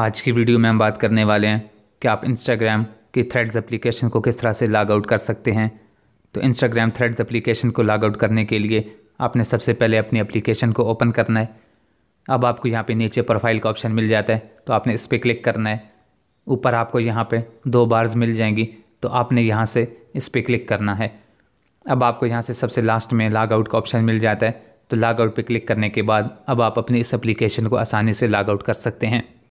आज की वीडियो में हम बात करने वाले हैं कि आप इंस्टाग्राम की थ्रेड्स एप्लीकेशन को किस तरह से लॉग आउट कर सकते हैं तो इंस्टाग्राम थ्रेड्स एप्लीकेशन को लॉग आउट करने के लिए आपने सबसे पहले अपनी एप्लीकेशन को ओपन करना है अब आपको यहाँ पे नीचे प्रोफाइल का ऑप्शन मिल जाता है तो आपने इस पर क्लिक करना है ऊपर आपको यहाँ पे दो बार्स मिल जाएंगी तो आपने यहाँ से इस पर क्लिक करना है अब आपको यहाँ से सबसे लास्ट में लॉग आउट का ऑप्शन मिल जाता है तो लॉग आउट पर क्लिक करने के बाद अब आप अपनी इस एप्लीकेशन को आसानी से लॉग आउट कर सकते हैं